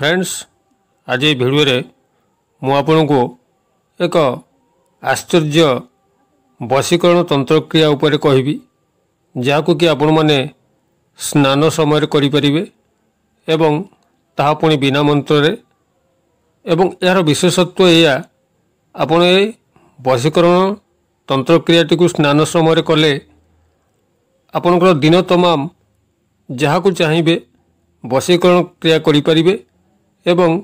friends ଆଜି ଏ ଭିଡ଼ିଓରେ ମୁଁ ଆପଣଙ୍କୁ ଏକ ଆଶ୍ଚର୍ଯ୍ୟ ବଶୀକରଣ ତନ୍ତ୍ରକ୍ରିୟା ଉପରେ କହିବି ଯାହାକୁ କି ଆପଣମାନେ ସ୍ନାନ ସମୟରେ କରିପାରିବେ ଏବଂ ତାହା ପୁଣି ବିନା ମନ୍ତ୍ରରେ ଏବଂ ଏହାର ବିଶେଷତ୍ଵ ଏହା ଆପଣ ଏ ବଶୀକରଣ ତନ୍ତ୍ରକ୍ରିୟାଟିକୁ ସ୍ନାନ ସମୟରେ କଲେ ଆପଣଙ୍କର ଦିନ ତମାମ ଯାହାକୁ ଚାହିଁବେ ବଶୀକରଣ କ୍ରିୟା କରିପାରିବେ ଏବଂ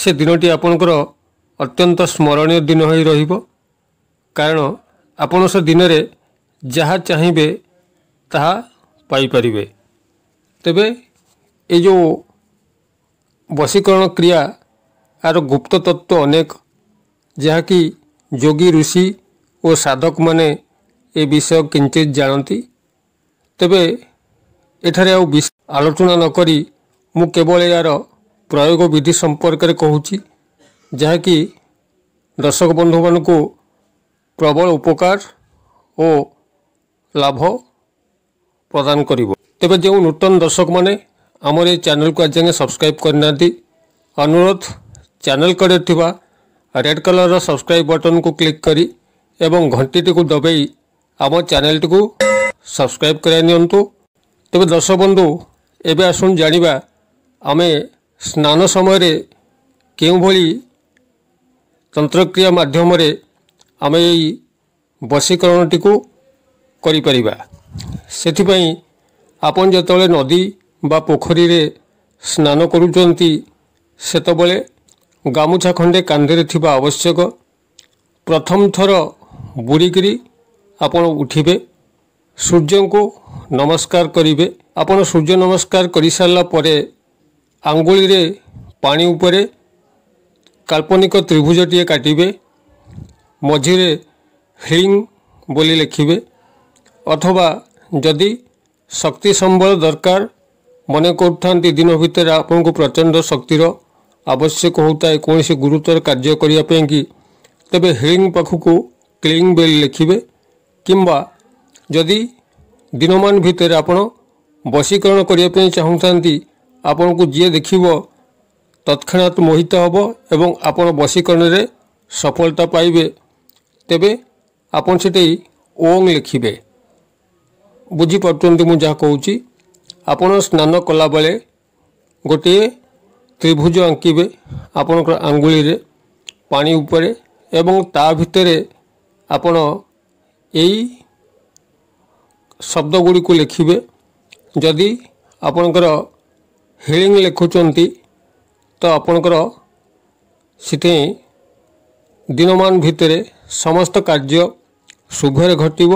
ସେ ଦିନଟି ଆପଣଙ୍କର ଅତ୍ୟନ୍ତ ସ୍ମରଣୀୟ ଦିନ ହୋଇ ରହିବ କାରଣ ଆପଣ ସେ ଦିନରେ ଯାହା ଚାହିଁବେ ତାହା ପାଇପାରିବେ ତେବେ ଏ ଯେଉଁ ବଶୀକରଣ କ୍ରିୟା ଆର ଗୁପ୍ତ ତତ୍ତ୍ୱ ଅନେକ ଯାହାକି ଯୋଗୀ ଋଷି ଓ ସାଧକମାନେ ଏ ବିଷୟ କିଞ୍ଚିତ୍ ଜାଣନ୍ତି ତେବେ ଏଠାରେ ଆଉ ଆଲୋଚନା ନକରି ମୁଁ କେବଳ ଏହାର ପ୍ରୟୋଗ ବିଧି ସମ୍ପର୍କରେ କହୁଛି ଯାହାକି ଦର୍ଶକ ବନ୍ଧୁମାନଙ୍କୁ ପ୍ରବଳ ଉପକାର ଓ ଲାଭ ପ୍ରଦାନ କରିବ ତେବେ ଯେଉଁ ନୂତନ ଦର୍ଶକମାନେ ଆମର ଏ ଚ୍ୟାନେଲକୁ ଆଜି ଯାଏଁ ସବସ୍କ୍ରାଇବ୍ କରିନାହାନ୍ତି ଅନୁରୋଧ ଚ୍ୟାନେଲ କଡ଼ରେ ଥିବା ରେଡ଼୍ କଲର୍ର ସବସ୍କ୍ରାଇବ୍ ବଟନ୍କୁ କ୍ଲିକ୍ କରି ଏବଂ ଘଣ୍ଟିଟିକୁ ଦବେଇ ଆମ ଚ୍ୟାନେଲଟିକୁ ସବସ୍କ୍ରାଇବ୍ କରାଇ ନିଅନ୍ତୁ ତେବେ ଦର୍ଶକ ବନ୍ଧୁ ଏବେ ଆସନ୍ତୁ ଜାଣିବା ଆମେ ସ୍ନାନ ସମୟରେ କେଉଁଭଳି ତନ୍ତ୍ରକ୍ରିୟା ମାଧ୍ୟମରେ ଆମେ ଏଇ ବଶୀକରଣଟିକୁ କରିପାରିବା ସେଥିପାଇଁ ଆପଣ ଯେତେବେଳେ ନଦୀ ବା ପୋଖରୀରେ ସ୍ନାନ କରୁଛନ୍ତି ସେତେବେଳେ ଗାମୁଛା ଖଣ୍ଡେ କାନ୍ଧରେ ଥିବା ଆବଶ୍ୟକ ପ୍ରଥମ ଥର ବୁଡ଼ିକିରି ଆପଣ ଉଠିବେ ସୂର୍ଯ୍ୟଙ୍କୁ ନମସ୍କାର କରିବେ ଆପଣ ସୂର୍ଯ୍ୟ ନମସ୍କାର କରିସାରିଲା ପରେ ଆଙ୍ଗୁଳିରେ ପାଣି ଉପରେ କାଳ୍ପନିକ ତ୍ରିଭୁଜଟିଏ କାଟିବେ ମଝିରେ ହ୍ରିଂ ବୋଲି ଲେଖିବେ ଅଥବା ଯଦି ଶକ୍ତି ସମ୍ବଳ ଦରକାର ମନେ କରୁଥାନ୍ତି ଦିନ ଭିତରେ ଆପଣଙ୍କୁ ପ୍ରଚଣ୍ଡ ଶକ୍ତିର ଆବଶ୍ୟକ ହେଉଥାଏ କୌଣସି ଗୁରୁତର କାର୍ଯ୍ୟ କରିବା ପାଇଁକି ତେବେ ହ୍ରିଂ ପାଖକୁ କ୍ଲିଂ ବେଲ୍ ଲେଖିବେ କିମ୍ବା ଯଦି ଦିନମାନ ଭିତରେ ଆପଣ ବଶୀକରଣ କରିବା ପାଇଁ ଚାହୁଁଥାନ୍ତି ଆପଣଙ୍କୁ ଯିଏ ଦେଖିବ ତତ୍କ୍ଷଣାତ୍ ମୋହିତ ହେବ ଏବଂ ଆପଣ ବଶୀକରଣରେ ସଫଳତା ପାଇବେ ତେବେ ଆପଣ ସେଠି ଓଙ୍ଗ ଲେଖିବେ ବୁଝିପାରୁଛନ୍ତି ମୁଁ ଯାହା କହୁଛି ଆପଣ ସ୍ନାନ କଲାବେଳେ ଗୋଟିଏ ତ୍ରିଭୁଜ ଆଙ୍କିବେ ଆପଣଙ୍କର ଆଙ୍ଗୁଳିରେ ପାଣି ଉପରେ ଏବଂ ତା ଭିତରେ ଆପଣ ଏଇ ଶବ୍ଦଗୁଡ଼ିକୁ ଲେଖିବେ ଯଦି ଆପଣଙ୍କର ହେଡ଼ିଂ ଲେଖୁଛନ୍ତି ତ ଆପଣଙ୍କର ସେଠି ଦିନମାନ ଭିତରେ ସମସ୍ତ କାର୍ଯ୍ୟ ଶୁଭରେ ଘଟିବ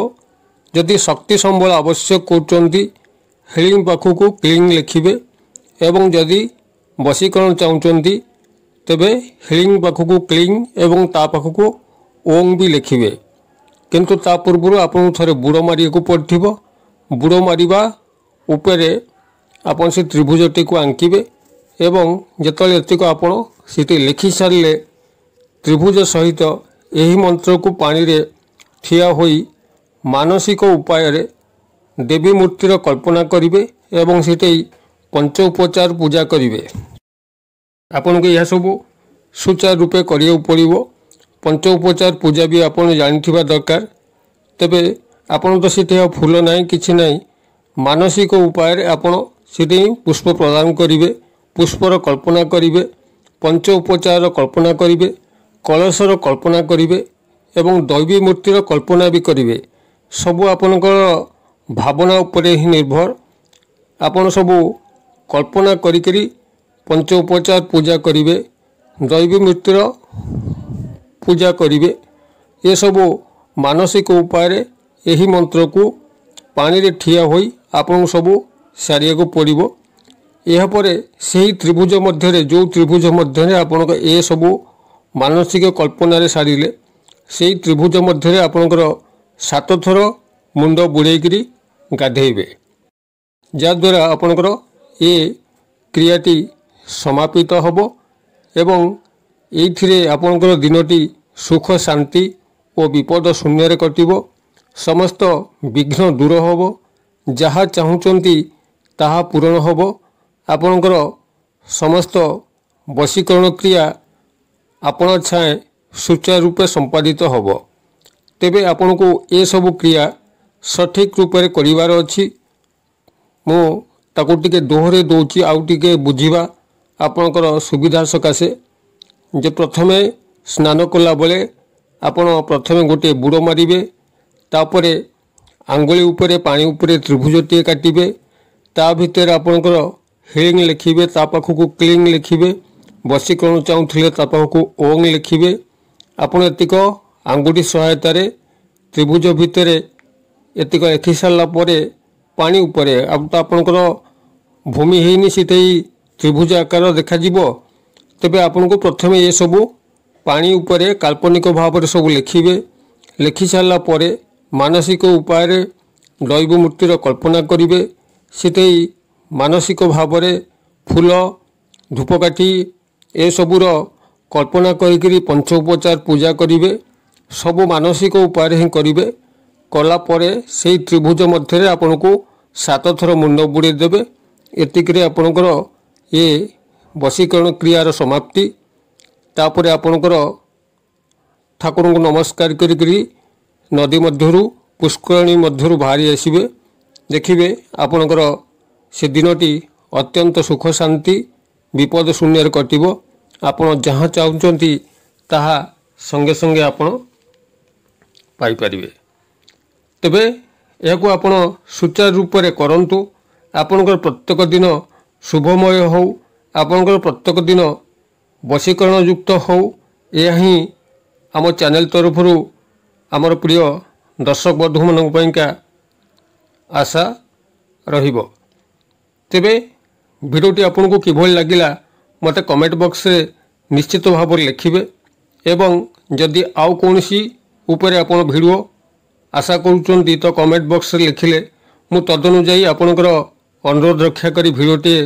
ଯଦି ଶକ୍ତି ସମ୍ବଳ ଆବଶ୍ୟକ କରୁଛନ୍ତି ହେଡ଼ିଂ ପାଖକୁ କ୍ଲିଂ ଲେଖିବେ ଏବଂ ଯଦି ବଶୀକରଣ ଚାହୁଁଛନ୍ତି ତେବେ ହେଡ଼ିଂ ପାଖକୁ କ୍ଲିଂ ଏବଂ ତା ପାଖକୁ ଓଂ ବି ଲେଖିବେ କିନ୍ତୁ ତା ପୂର୍ବରୁ ଆପଣଙ୍କୁ ଥରେ ବୁଡ଼ ମାରିବାକୁ ପଡ଼ିଥିବ ବୁଡ଼ ମାରିବା ଉପରେ ଆପଣ ସେ ତ୍ରିଭୁଜଟିକୁ ଆଙ୍କିବେ ଏବଂ ଯେତେବେଳେ ଏତିକ ଆପଣ ସେଠି ଲେଖି ସାରିଲେ ତ୍ରିଭୁଜ ସହିତ ଏହି ମନ୍ତ୍ରକୁ ପାଣିରେ ଠିଆ ହୋଇ ମାନସିକ ଉପାୟରେ ଦେବୀ ମୂର୍ତ୍ତିର କଳ୍ପନା କରିବେ ଏବଂ ସେଠି ପଞ୍ଚ ଉପଚାର ପୂଜା କରିବେ ଆପଣଙ୍କୁ ଏହାସବୁ ସୁଚାରୁ ରୂପେ କରିବାକୁ ପଡ଼ିବ ପଞ୍ଚ ଉପଚାର ପୂଜା ବି ଆପଣ ଜାଣିଥିବା ଦରକାର ତେବେ ଆପଣ ତ ସେଠି ଆଉ ଫୁଲ ନାହିଁ କିଛି ନାହିଁ ମାନସିକ ଉପାୟରେ ଆପଣ ସେଠି ପୁଷ୍ପ ପ୍ରଦାନ କରିବେ ପୁଷ୍ପର କଳ୍ପନା କରିବେ ପଞ୍ଚ ଉପଚାରର କଳ୍ପନା କରିବେ କଳସର କଳ୍ପନା କରିବେ ଏବଂ ଦୈବୀ ମୂର୍ତ୍ତିର କଳ୍ପନା ବି କରିବେ ସବୁ ଆପଣଙ୍କର ଭାବନା ଉପରେ ହିଁ ନିର୍ଭର ଆପଣ ସବୁ କଳ୍ପନା କରିକରି ପଞ୍ଚ ଉପଚାର ପୂଜା କରିବେ ଦୈବୀ ମୂର୍ତ୍ତିର ପୂଜା କରିବେ ଏସବୁ ମାନସିକ ଉପାୟରେ ଏହି ମନ୍ତ୍ରକୁ ପାଣିରେ ଠିଆ ହୋଇ ଆପଣଙ୍କୁ ସବୁ ସାରିବାକୁ ପଡ଼ିବ ଏହାପରେ ସେହି ତ୍ରିଭୁଜ ମଧ୍ୟରେ ଯେଉଁ ତ୍ରିଭୁଜ ମଧ୍ୟରେ ଆପଣଙ୍କ ଏସବୁ ମାନସିକ କଳ୍ପନାରେ ସାରିଲେ ସେହି ତ୍ରିଭୁଜ ମଧ୍ୟରେ ଆପଣଙ୍କର ସାତ ଥର ମୁଣ୍ଡ ବୁଡ଼େଇକିରି ଗାଧେଇବେ ଯାହାଦ୍ୱାରା ଆପଣଙ୍କର ଏ କ୍ରିୟାଟି ସମାପିତ ହେବ ଏବଂ ଏଇଥିରେ ଆପଣଙ୍କର ଦିନଟି ସୁଖ ଶାନ୍ତି ଓ ବିପଦ ଶୂନ୍ୟରେ କଟିବ ସମସ୍ତ ବିଘ୍ନ ଦୂର ହେବ ଯାହା ଚାହୁଁଛନ୍ତି ତାହା ପୂରଣ ହେବ ଆପଣଙ୍କର ସମସ୍ତ ବଶୀକରଣ କ୍ରିୟା ଆପଣ ଛାଏଁ ସୁଚାରୁ ରୂପେ ସମ୍ପାଦିତ ହେବ ତେବେ ଆପଣଙ୍କୁ ଏସବୁ କ୍ରିୟା ସଠିକ୍ ରୂପରେ କରିବାର ଅଛି ମୁଁ ତାକୁ ଟିକେ ଦୋହରେ ଦେଉଛି ଆଉ ଟିକେ ବୁଝିବା ଆପଣଙ୍କର ସୁବିଧା ସକାଶେ ଯେ ପ୍ରଥମେ ସ୍ନାନ କଲାବେଳେ ଆପଣ ପ୍ରଥମେ ଗୋଟିଏ ବୁଡ଼ ମାରିବେ ତାପରେ ଆଙ୍ଗୁଳି ଉପରେ ପାଣି ଉପରେ ତ୍ରିଭୁଜଟିଏ କାଟିବେ ତା ଭିତରେ ଆପଣଙ୍କର ହେଙ୍ଗ ଲେଖିବେ ତା ପାଖକୁ କ୍ଲିଙ୍ଗ ଲେଖିବେ ବସିକରଣ ଚାହୁଁଥିଲେ ତା ପାଖକୁ ଓଙ୍ଗ ଲେଖିବେ ଆପଣ ଏତିକ ଆଙ୍ଗୁଠି ସହାୟତାରେ ତ୍ରିଭୁଜ ଭିତରେ ଏତିକ ଲେଖି ସାରିଲା ପରେ ପାଣି ଉପରେ ଆଉ ତ ଆପଣଙ୍କର ଭୂମି ହେଇନି ସେଠେଇ ତ୍ରିଭୁଜ ଆକାର ଦେଖାଯିବ ତେବେ ଆପଣଙ୍କୁ ପ୍ରଥମେ ଏସବୁ ପାଣି ଉପରେ କାଳ୍ପନିକ ଭାବରେ ସବୁ ଲେଖିବେ ଲେଖିସାରିଲା ପରେ ମାନସିକ ଉପାୟରେ ଦୈବ ମୂର୍ତ୍ତିର କଳ୍ପନା କରିବେ ସେଠେଇ ମାନସିକ ଭାବରେ ଫୁଲ ଧୂପକାଠି ଏସବୁର କଳ୍ପନା କରିକିରି ପଞ୍ଚ ଉପଚାର ପୂଜା କରିବେ ସବୁ ମାନସିକ ଉପାୟରେ ହିଁ କରିବେ କଲାପରେ ସେଇ ତ୍ରିଭୁଜ ମଧ୍ୟରେ ଆପଣଙ୍କୁ ସାତ ଥର ମୁଣ୍ଡ ବୁଡ଼େଇ ଦେବେ ଏତିକିରେ ଆପଣଙ୍କର ଏ ବଶୀକରଣ କ୍ରିୟାର ସମାପ୍ତି ତାପରେ ଆପଣଙ୍କର ଠାକୁରଙ୍କୁ ନମସ୍କାର କରିକିରି ନଦୀ ମଧ୍ୟରୁ ପୁଷ୍କରିଣୀ ମଧ୍ୟରୁ ବାହାରି ଆସିବେ ଦେଖିବେ ଆପଣଙ୍କର ସେ ଦିନଟି ଅତ୍ୟନ୍ତ ସୁଖ ଶାନ୍ତି ବିପଦ ଶୂନ୍ୟରେ କଟିବ ଆପଣ ଯାହା ଚାହୁଁଛନ୍ତି ତାହା ସଙ୍ଗେ ସଙ୍ଗେ ଆପଣ ପାଇପାରିବେ ତେବେ ଏହାକୁ ଆପଣ ସୁଚାରୁ ରୂପରେ କରନ୍ତୁ ଆପଣଙ୍କର ପ୍ରତ୍ୟେକ ଦିନ ଶୁଭମୟ ହେଉ ଆପଣଙ୍କର ପ୍ରତ୍ୟେକ ଦିନ ବଶୀକରଣ ଯୁକ୍ତ ହେଉ ଏହା ହିଁ ଆମ ଚ୍ୟାନେଲ ତରଫରୁ ଆମର ପ୍ରିୟ ଦର୍ଶକ ବନ୍ଧୁମାନଙ୍କ ପାଇଁକା ଆଶା ରହିବ ତେବେ ଭିଡ଼ିଓଟି ଆପଣଙ୍କୁ କିଭଳି ଲାଗିଲା ମୋତେ କମେଣ୍ଟ ବକ୍ସରେ ନିଶ୍ଚିତ ଭାବରେ ଲେଖିବେ ଏବଂ ଯଦି ଆଉ କୌଣସି ଉପରେ ଆପଣ ଭିଡ଼ିଓ ଆଶା କରୁଛନ୍ତି ତ କମେଣ୍ଟ ବକ୍ସରେ ଲେଖିଲେ ମୁଁ ତଦନୁଯାୟୀ ଆପଣଙ୍କର ଅନୁରୋଧ ରକ୍ଷା କରି ଭିଡ଼ିଓଟିଏ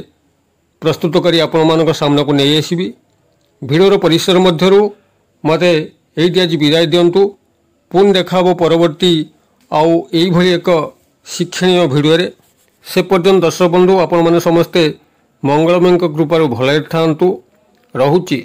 ପ୍ରସ୍ତୁତ କରି ଆପଣମାନଙ୍କ ସାମ୍ନାକୁ ନେଇ ଆସିବି ଭିଡ଼ିଓର ପରିସର ମଧ୍ୟରୁ ମୋତେ ଏଇଠି ଆଜି ବିଦାୟ ଦିଅନ୍ତୁ ପୁଣି ଦେଖା ହେବ ପରବର୍ତ୍ତୀ ଆଉ ଏଇଭଳି ଏକ ଶିକ୍ଷଣୀୟ ଭିଡ଼ିଓରେ ସେ ପର୍ଯ୍ୟନ୍ତ ଦର୍ଶକ ବନ୍ଧୁ ଆପଣମାନେ ସମସ୍ତେ ମଙ୍ଗଳମୟଙ୍କ କୃପାରୁ ଭଲରେ ଥାଆନ୍ତୁ ରହୁଛି